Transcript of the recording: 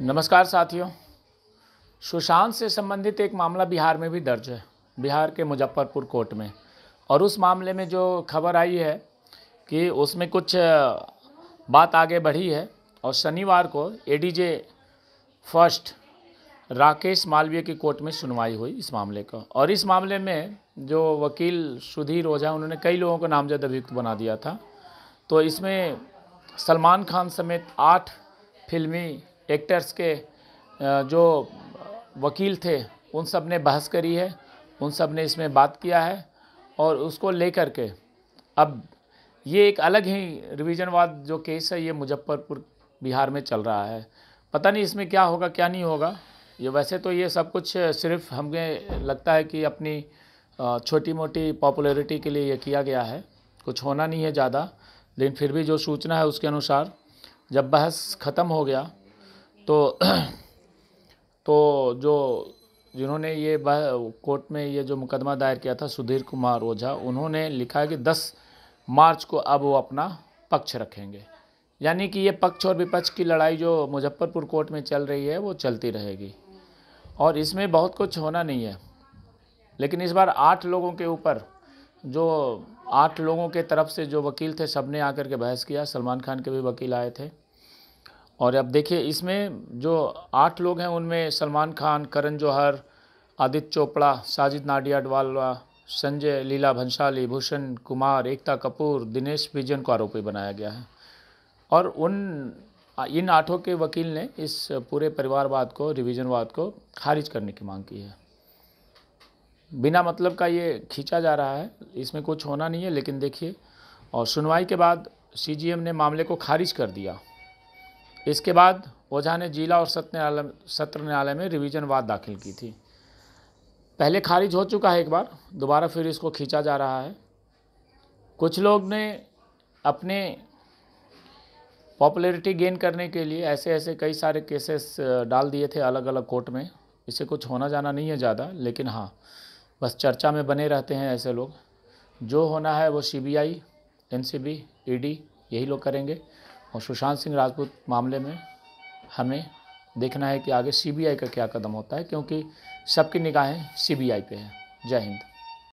नमस्कार साथियों सुशांत से संबंधित एक मामला बिहार में भी दर्ज है बिहार के मुजफ्फरपुर कोर्ट में और उस मामले में जो खबर आई है कि उसमें कुछ बात आगे बढ़ी है और शनिवार को एडीजे फर्स्ट राकेश मालवीय की कोर्ट में सुनवाई हुई इस मामले का और इस मामले में जो वकील सुधीर ओझा उन्होंने कई लोगों को नामजद अभियुक्त बना दिया था तो इसमें सलमान खान समेत आठ फिल्मी एक्टर्स के जो वकील थे उन सब ने बहस करी है उन सब ने इसमें बात किया है और उसको लेकर के अब ये एक अलग ही रिविज़नवाद जो केस है ये मुजफ्फरपुर बिहार में चल रहा है पता नहीं इसमें क्या होगा क्या नहीं होगा ये वैसे तो ये सब कुछ सिर्फ हमें लगता है कि अपनी छोटी मोटी पॉपुलैरिटी के लिए ये किया गया है कुछ होना नहीं है ज़्यादा लेकिन फिर भी जो सूचना है उसके अनुसार जब बहस ख़त्म हो गया तो तो जो जिन्होंने ये कोर्ट में ये जो मुकदमा दायर किया था सुधीर कुमार ओझा उन्होंने लिखा कि 10 मार्च को अब वो अपना पक्ष रखेंगे यानी कि ये पक्ष और विपक्ष की लड़ाई जो मुजफ्फरपुर कोर्ट में चल रही है वो चलती रहेगी और इसमें बहुत कुछ होना नहीं है लेकिन इस बार आठ लोगों के ऊपर जो आठ लोगों के तरफ से जो वकील थे सब ने आकर के बहस किया सलमान खान के भी वकील आए थे और अब देखिए इसमें जो आठ लोग हैं उनमें सलमान खान करण जौहर आदित्य चोपड़ा साजिद नाडियाडवालवा संजय लीला भंसाली भूषण कुमार एकता कपूर दिनेश विजन को आरोपी बनाया गया है और उन इन आठों के वकील ने इस पूरे परिवारवाद को रिविजनवाद को खारिज करने की मांग की है बिना मतलब का ये खींचा जा रहा है इसमें कुछ होना नहीं है लेकिन देखिए और सुनवाई के बाद सीजीएम ने मामले को खारिज कर दिया इसके बाद ओझा ने जिला और सत्र न्यायालय सत्र न्यायालय में रिवीजन वाद दाखिल की थी पहले खारिज हो चुका है एक बार दोबारा फिर इसको खींचा जा रहा है कुछ लोग ने अपने पॉपुलैरिटी गेन करने के लिए ऐसे ऐसे कई सारे केसेस डाल दिए थे अलग अलग कोर्ट में इसे कुछ होना जाना नहीं है ज़्यादा लेकिन हाँ बस चर्चा में बने रहते हैं ऐसे लोग जो होना है वो C B I N C B E D यही लोग करेंगे और सुशांत सिंह राजपूत मामले में हमें देखना है कि आगे सीबीआई का क्या कदम होता है क्योंकि सबकी निगाहें सीबीआई पे हैं जय हिंद